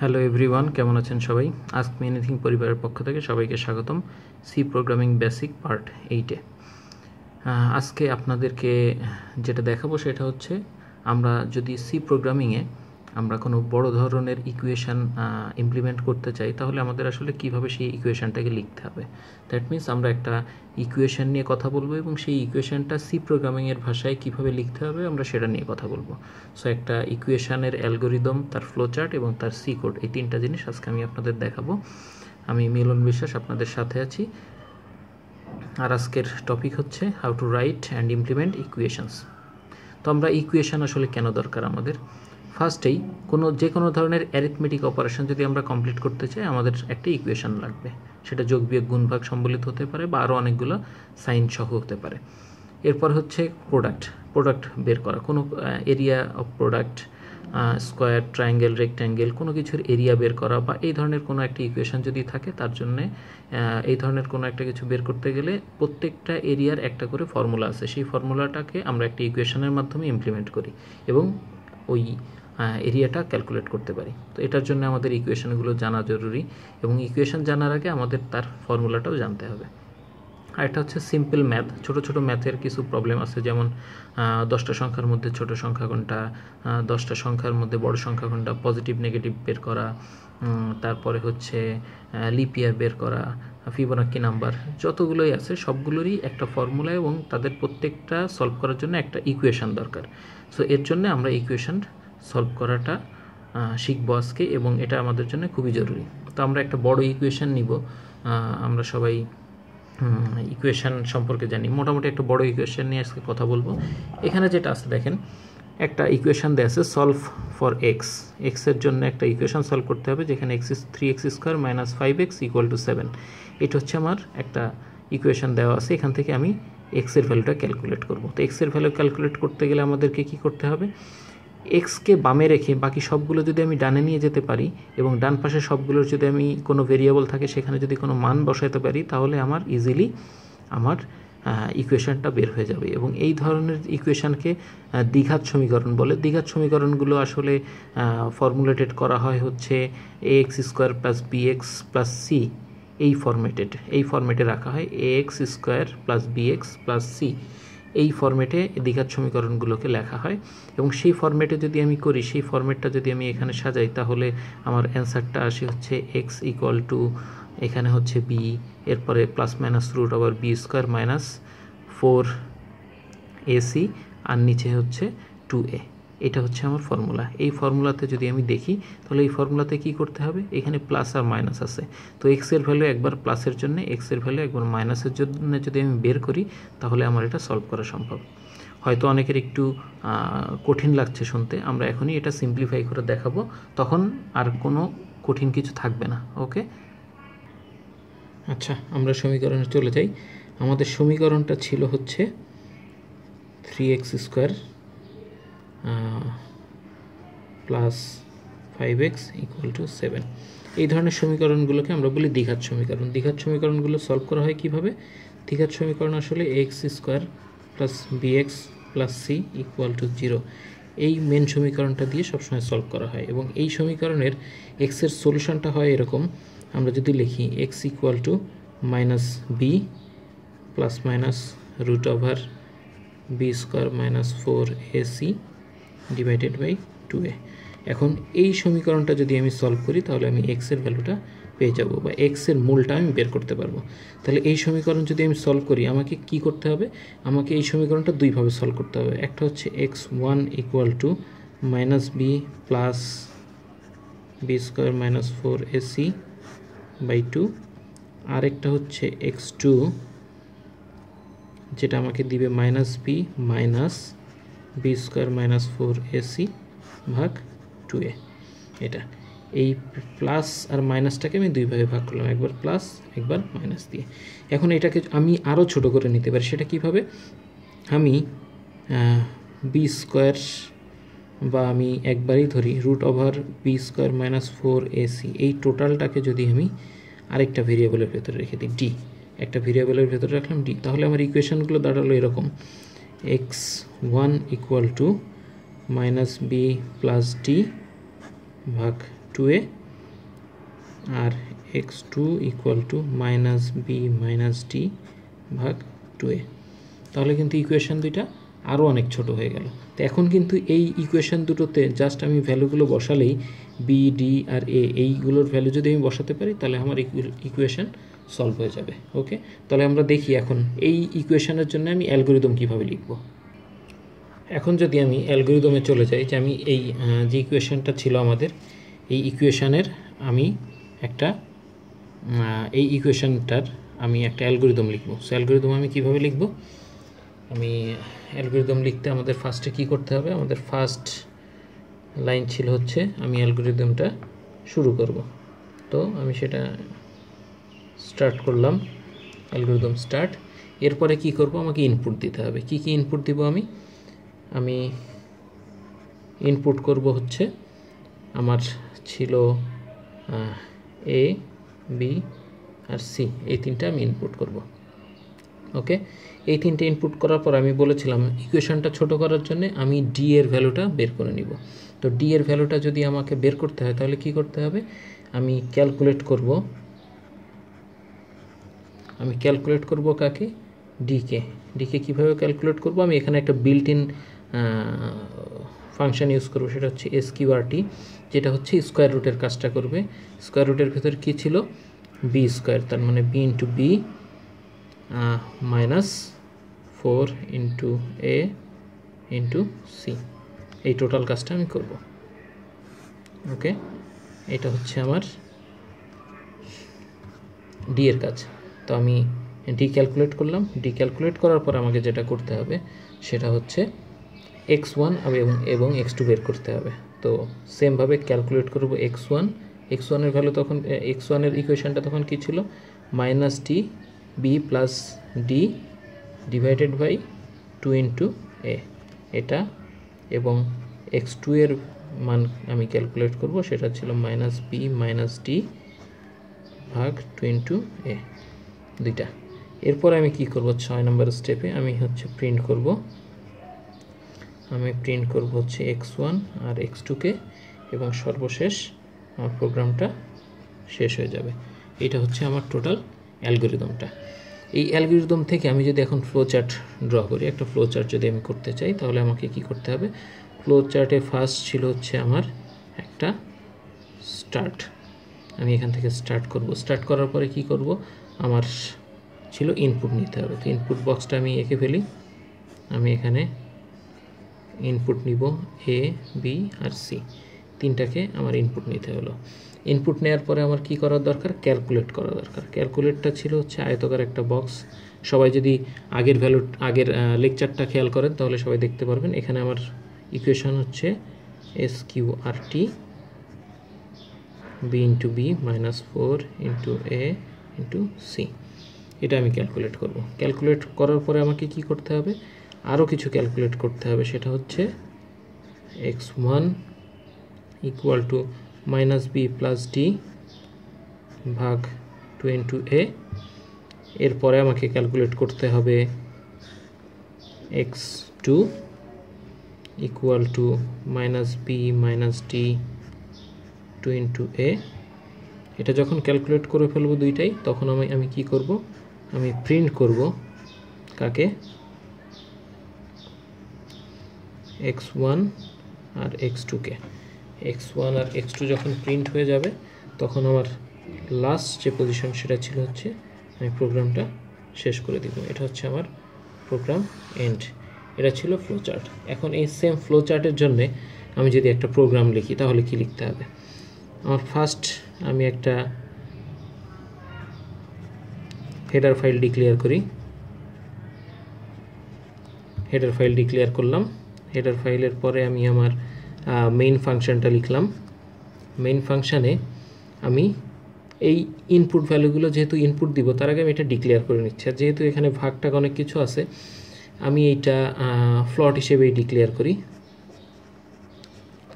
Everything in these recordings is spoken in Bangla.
হ্যালো এভরিওয়ান কেমন আছেন সবাই আস্ক মি এনিথিং পরিবারের পক্ষ থেকে সবাইকে স্বাগতম সি প্রোগ্রামিং বেসিক পার্ট এইটে আজকে আপনাদেরকে যেটা দেখাবো সেটা হচ্ছে আমরা যদি সি প্রোগ্রামিংয়ে আমরা কোনো বড় ধরনের ইকুয়েশান ইমপ্লিমেন্ট করতে চাই তাহলে আমাদের আসলে কিভাবে সেই ইকুয়েশানটাকে লিখতে হবে দ্যাট মিন্স আমরা একটা ইকুয়েশান নিয়ে কথা বলবো এবং সেই ইকুয়েশানটা সি প্রোগ্রামিংয়ের ভাষায় কিভাবে লিখতে হবে আমরা সেটা নিয়ে কথা বলবো সো একটা ইকুয়েশানের অ্যালগোরিদম তার ফ্লোচার্ট এবং তার সি কোড এই তিনটা জিনিস আজকে আমি আপনাদের দেখাবো আমি মিলন বিশ্বাস আপনাদের সাথে আছি আর আজকের টপিক হচ্ছে how to write and implement equations তো আমরা ইকুয়েশান আসলে কেন দরকার আমাদের ফার্স্টেই কোনো যে কোনো ধরনের অ্যারিথমেটিক অপারেশন যদি আমরা কমপ্লিট করতে চাই আমাদের একটা ইকুয়েশন লাগবে সেটা যোগ বিয়োগ গুণভাগ সম্বলিত হতে পারে বা আরও অনেকগুলো সাইন সহ হতে পারে এরপর হচ্ছে প্রোডাক্ট প্রোডাক্ট বের করা কোনো area of product square triangle rectangle কোনো কিছুর এরিয়া বের করা বা এই ধরনের কোনো একটা ইকুয়েশন যদি থাকে তার জন্যে এই ধরনের কোনো একটা কিছু বের করতে গেলে প্রত্যেকটা এরিয়ার একটা করে ফর্মুলা আছে সেই ফর্মুলাটাকে আমরা একটা ইকুয়েশনের মাধ্যমে ইমপ্লিমেন্ট করি এবং ওই এরিয়াটা ক্যালকুলেট করতে পারি তো এটার জন্য আমাদের ইকুয়েশনগুলো জানা জরুরি এবং ইকুয়েশন জানার আগে আমাদের তার ফর্মুলাটাও জানতে হবে আর এটা হচ্ছে সিম্পল ম্যাথ ছোট ছোট ম্যাথের কিছু প্রবলেম আছে যেমন দশটা সংখ্যার মধ্যে ছোট সংখ্যা কোনটা দশটা সংখ্যার মধ্যে বড় সংখ্যা কোনটা পজিটিভ নেগেটিভ বের করা তারপরে হচ্ছে লিপিয়ার বের করা ফিবোনাক্কি নাম্বার যতগুলোই আছে সবগুলোরই একটা ফর্মুলা এবং তাদের প্রত্যেকটা সলভ করার জন্য একটা ইকুয়েশান দরকার সো এর জন্য আমরা ইকুয়েশান সলভ করাটা শিখব আজকে এবং এটা আমাদের জন্য খুবই জরুরি তো আমরা একটা বড় ইকুয়েশান নিব আমরা সবাই ইকুয়েশান সম্পর্কে জানি মোটামুটি একটা বড় ইকুয়েশান নিয়ে আজকে কথা বলবো এখানে যেটা আছে দেখেন একটা ইকুয়েশান দেওয়া আছে সলভ ফর এক্স এক্সের জন্য একটা ইকুয়েশান সলভ করতে হবে যেখানে x is three x square minus five x equal to seven এটা হচ্ছে আমার একটা ইকুয়েশান দেওয়া আছে এখান থেকে আমি এক্সের ভ্যালুটা ক্যালকুলেট করবো তো এক্সের ভ্যালু ক্যালকুলেট করতে গেলে আমাদেরকে কি করতে হবে এক্সকে বামে রেখে বাকি সবগুলো যদি আমি ডানে নিয়ে যেতে পারি এবং ডান পাশে সবগুলোর যদি আমি কোনো ভেরিয়েবল থাকে সেখানে যদি কোনো মান বসাতে পারি তাহলে আমার ইজিলি আমার ইকুয়েশানটা বের হয়ে যাবে এবং এই ধরনের ইকুয়েশানকে দ্বিঘাত সমীকরণ বলে দ্বিঘাত সমীকরণগুলো আসলে ফর্মুলেটেড করা হয় হচ্ছে a x square plus b x plus c এই ফর্মেটেড এই ফর্মেটে রাখা হয় a x square plus b x plus c এই ফরম্যাটে দ্বিঘাত সমীকরণগুলোকে লেখা হয় এবং সেই ফরম্যাটে যদি আমি করি সেই ফর্মেটটা যদি আমি এখানে সাজাই তাহলে আমার অ্যান্সারটা আসে হচ্ছে এক্স ইকুয়াল টু এখানে হচ্ছে বি এরপরে প্লাস মাইনাস রুট আবার b square minus four ac আর নিচে হচ্ছে টু এ এটা হচ্ছে আমার ফর্মুলা এই ফর্মুলাতে যদি আমি দেখি তাহলে এই ফর্মুলাতে কি করতে হবে এখানে প্লাস আর মাইনাস আছে তো এক্সের ভ্যালু একবার প্লাসের জন্য এক্সের ভ্যালু একবার মাইনাসের জন্য যদি আমি বের করি তাহলে আমার এটা সলভ করা সম্ভব হয়তো অনেকের একটু কঠিন লাগছে শুনতে আমরা এখনই এটা সিম্পলিফাই করে দেখাবো তখন আর কোনো কঠিন কিছু থাকবে না ওকে আচ্ছা আমরা সমীকরণে চলে যাই আমাদের সমীকরণটা ছিল হচ্ছে three x square plus five x equal to seven এই ধরনের সমীকরণগুলোকে আমরা বলি দ্বিঘাত সমীকরণ দ্বিঘাত সমীকরণগুলো সলভ করা হয় কীভাবে দ্বিঘাত সমীকরণ আসলে x square plus b x plus c equal to zero এই মেন সমীকরণটা দিয়ে সবসময় সলভ করা হয় এবং এই সমীকরণের এক্সের সলিউশনটা হয় এরকম আমরা যদি লিখি x equal to minus b plus minus root over b square minus four ac divided by two a এখন এই সমীকরণটা যদি আমি সলভ করি তাহলে আমি এক্সের ভ্যালুটা পেয়ে যাব বা এক্সের মূলটা আমি বের করতে পারবো তাহলে এই সমীকরণ যদি আমি সলভ করি আমাকে কি করতে হবে আমাকে এই সমীকরণটা দুইভাবে সলভ করতে হবে একটা হচ্ছে x one equal to minus b plus b square minus four ac by two আরেকটা হচ্ছে এক্স টু যেটা আমাকে দিবে minus b minus b square minus four ac ভাগ টু এ এটা এই প্লাস আর মাইনাসটাকে আমি দুইভাবে ভাগ করলাম একবার প্লাস একবার মাইনাস দিয়ে এখন এটাকে আমি আরও ছোট করে নিতে পারি সেটা কিভাবে আমি বি স্কোয়ার বা আমি একবারই ধরি root over b square minus four ac এই টোটালটাকে যদি আমি আরেকটা ভেরিয়েবলের ভেতরে রেখে দিই ডি একটা ভেরিয়েবলের ভেতরে রাখলাম ডি তাহলে আমার ইকুয়েশানগুলো দাঁড়ালো এরকম x1 equal to minus b plus d ভাগ টু এ আর x two equal to minus b minus d ভাগ টু এ তাহলে কিন্তু ইকুয়েশান দুইটা আরও অনেক ছোট হয়ে গেল তো এখন কিন্তু এই ইকুয়েশান দুটোতে জাস্ট আমি ভ্যালুগুলো বসালেই বি ডি আর এ এইগুলোর ভ্যালু যদি আমি বসাতে পারি তাহলে আমার ইকুয়েশান সলভ হয়ে যাবে ওকে তাহলে আমরা দেখি এখন এই ইকুয়েশানের জন্য আমি অ্যালগোরিদম কীভাবে লিখব এখন যদি আমি অ্যালগোরিদমে চলে যাই যে আমি এই যে ইকুয়েশানটা ছিল আমাদের এই ইকুয়েশানের আমি একটা এই ইকুয়েশানটার আমি একটা অ্যালগোরিদম লিখব সো অ্যালগোরিদম আমি কীভাবে লিখব আমি অ্যালগোরিদম লিখতে আমাদের ফার্স্টে কি করতে হবে আমাদের ফার্স্ট লাইন ছিল হচ্ছে আমি অ্যালগোরিদমটা শুরু করব তো আমি সেটা স্টার্ট করলাম অ্যালগোরিদম স্টার্ট এরপরে কি করব আমাকে ইনপুট দিতে হবে কি কি ইনপুট দিব আমি আমি ইনপুট করব হচ্ছে আমার ছিল এ বি আর সি এই তিনটা আমি ইনপুট করব ওকে এই তিনটে ইনপুট করার পর আমি বলেছিলাম ইকুয়েশানটা ছোট করার জন্য আমি ডি এর ভ্যালুটা বের করে নিব তো ডি এর ভ্যালুটা যদি আমাকে বের করতে হয় তাহলে কি করতে হবে আমি ক্যালকুলেট করব আমি ক্যালকুলেট করব কাকে ডিকে ডিকে কীভাবে ক্যালকুলেট করব আমি এখানে একটা বিল্ট ইন ফাংশন ইউজ করবো সেটা হচ্ছে এস কিউআরটি যেটা হচ্ছে স্কোয়ার রুটের কাজটা করবে স্কোয়ার রুটের ভেতর কী ছিল বি স্কোয়ার তার মানে b into b minus four into a into c এই টোটাল কাজটা আমি করব ওকে এটা হচ্ছে আমার ডি এর কাজ তো আমি ডি ক্যালকুলেট করলাম ডি ক্যালকুলেট করার পর আমাকে যেটা করতে হবে সেটা হচ্ছে এক্স ওয়ান এবং এবং এক্স টু বের করতে হবে তো সেমভাবে ক্যালকুলেট করব এক্স ওয়ান এক্স ওয়ানের ভ্যালু তখন এক্স ওয়ানের ইকুয়েশানটা তখন কী ছিল minus d b plus d divided by two into a এটা এবং এক্স টু এর মান আমি ক্যালকুলেট করব সেটা ছিল মাইনাস বি মাইনাস ডি ভাগ টু ইন্টু এ দুইটা এরপর আমি কি করব ছয় নম্বর স্টেপে আমি হচ্ছে প্রিন্ট করব আমি প্রিন্ট করব হচ্ছে এক্স ওয়ান আর এক্স টুকে এবং সর্বশেষ আমার প্রোগ্রামটা শেষ হয়ে যাবে এটা হচ্ছে আমার টোটাল অ্যালগোরিদমটা এই অ্যালগোরিদম থেকে আমি যদি এখন ফ্লো চার্ট ড্র করি একটা ফ্লো চার্ট যদি আমি করতে চাই তাহলে আমাকে কি করতে হবে ফ্লো চার্টে ফার্স্ট ছিল হচ্ছে আমার একটা স্টার্ট আমি এখান থেকে স্টার্ট করব স্টার্ট করার পরে কি করব আমার ছিল ইনপুট নিতে হবে তো ইনপুট বক্সটা আমি এঁকে ফেলি আমি এখানে ইনপুট নিব এ বি আর সি তিনটাকে আমার ইনপুট নিতে হলো ইনপুট নেওয়ার পরে আমার কি করার দরকার ক্যালকুলেট করা দরকার ক্যালকুলেটটা ছিল হচ্ছে আয়তকার একটা বক্স সবাই যদি আগের ভ্যালু আগের লেকচারটা খেয়াল করেন তাহলে সবাই দেখতে পারবেন এখানে আমার ইকুয়েশন হচ্ছে s q r t b into b minus four into a into c এটা আমি ক্যালকুলেট করব ক্যালকুলেট করার পরে আমাকে কি করতে হবে আরও কিছু ক্যালকুলেট করতে হবে সেটা হচ্ছে x one equal to minus b plus d ভাগ টু ইন্টু এ এরপরে আমাকে ক্যালকুলেট করতে হবে x two equal to minus b minus d two into a এটা যখন ক্যালকুলেট করে ফেলবো দুইটাই তখন আমি আমি কি করব আমি প্রিন্ট করব কাকে এক্স ওয়ান আর এক্স টুকে এক্স ওয়ান আর এক্স টু যখন প্রিন্ট হয়ে যাবে তখন আমার লাস্ট যে পজিশন সেটা ছিল হচ্ছে আমি প্রোগ্রামটা শেষ করে দিব এটা হচ্ছে আমার প্রোগ্রাম এন্ড এটা ছিল ফ্লোচার্ট এখন এই সেম ফ্লোচার্টের জন্যে আমি যদি একটা প্রোগ্রাম লিখি তাহলে কি লিখতে হবে আমার ফার্স্ট আমি একটা হেডার ফাইল ডিক্লেয়ার করি হেডার ফাইল ডিক্লেয়ার করলাম হেডার ফাইলের পরে আমি আমার মেইন ফাংশানটা লিখলাম মেইন ফাংশানে আমি এই ইনপুট ভ্যালুগুলো যেহেতু ইনপুট দিব তার আগে আমি এটা ডিক্লেয়ার করে নিচ্ছি আর যেহেতু এখানে ভাগটাক অনেক কিছু আছে আমি এইটা ফ্লট হিসেবেই ডিক্লেয়ার করি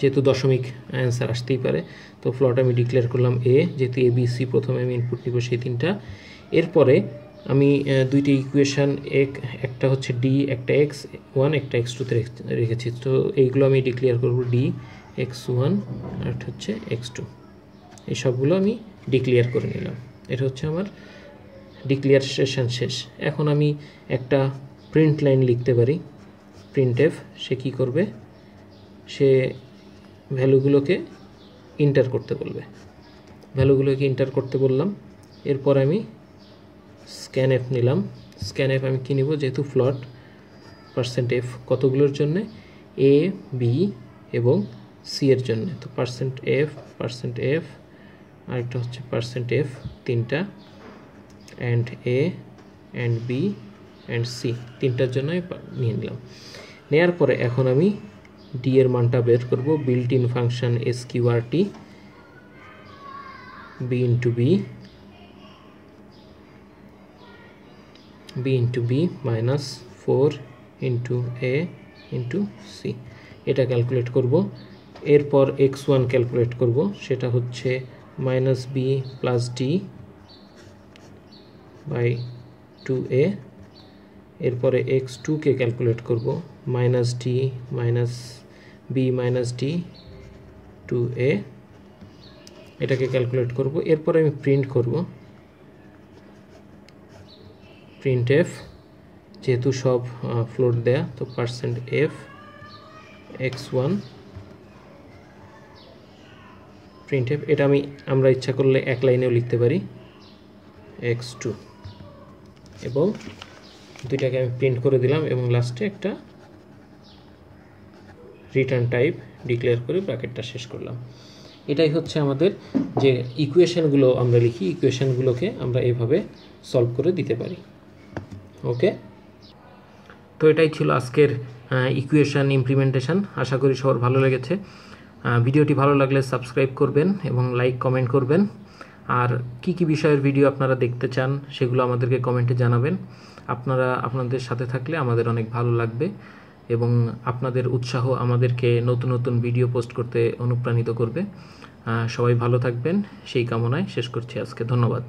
যেহেতু দশমিক অ্যান্সার আসতেই পারে তো ফ্লট আমি ডিক্লেয়ার করলাম এ যেহেতু এ বিসি প্রথমে আমি ইনপুট নিব সেই তিনটা এরপরে আমি দুইটি ইকুয়েশান এক একটা হচ্ছে ডি একটা এক্স ওয়ান একটা এক্স টুতে রেখেছি তো এইগুলো আমি ডিক্লেয়ার করব ডি এক্স ওয়ান আর হচ্ছে এক্স টু এই সবগুলো আমি ডিক্লেয়ার করে নিলাম এটা হচ্ছে আমার ডিক্লিয়ার সেশন শেষ এখন আমি একটা প্রিন্ট লাইন লিখতে পারি প্রিন্ট এফ সে কী করবে সে ভ্যালুগুলোকে ইন্টার করতে বলবে ভ্যালুগুলোকে ইন্টার করতে বললাম এরপর আমি স্ক্যান অ্যাপ নিলাম স্ক্যান অ্যাপ আমি কিনব যেহেতু ফ্লট পার্সেন্ট এফ কতগুলোর জন্যে এ বি এবং সি এর জন্য তো পার্সেন্ট এফ পার্সেন্ট এফ আরেকটা হচ্ছে পার্সেন্ট এফ তিনটা and a and b and c তিনটার জন্য নিয়ে নিলাম নেয়ার পরে এখন আমি ডি এর মানটা বের করব built in function s q r t b into b b into b minus four into a into c এটা ক্যালকুলেট করব এরপর এক্স ওয়ান ক্যালকুলেট করব সেটা হচ্ছে minus b plus d by two a এরপরে এক্স টুকে ক্যালকুলেট করব minus d minus b minus d two a এটাকে ক্যালকুলেট করব এরপর আমি প্রিন্ট করব প্রিন্ট এফ যেহেতু সব ফ্লোট দেয়া তো percent f x one printf এটা আমি আমরা ইচ্ছা করলে এক লাইনেও লিখতে পারি এক্স টু এবং দুইটাকে আমি প্রিন্ট করে দিলাম এবং লাস্টে একটা রিটার্ন টাইপ ডিক্লেয়ার করে ব্র্যাকেটটা শেষ করলাম এটাই হচ্ছে আমাদের যে ইকুয়েশানগুলো আমরা লিখি ইকুয়েশানগুলোকে আমরা এভাবে সলভ করে দিতে পারি ওকে তো এটাই ছিল আজকের ইকুয়েশান ইমপ্লিমেন্টেশন আশা করি সবার ভালো লেগেছে ভিডিওটি ভালো লাগলে সাবস্ক্রাইব করবেন এবং লাইক কমেন্ট করবেন আর কি কি বিষয়ের ভিডিও আপনারা দেখতে চান সেগুলো আমাদেরকে কমেন্টে জানাবেন আপনারা আপনাদের সাথে থাকলে আমাদের অনেক ভালো লাগবে এবং আপনাদের উৎসাহ আমাদেরকে নতুন নতুন ভিডিও পোস্ট করতে অনুপ্রাণিত করবে সবাই ভালো থাকবেন সেই কামনায় শেষ করছি আজকে ধন্যবাদ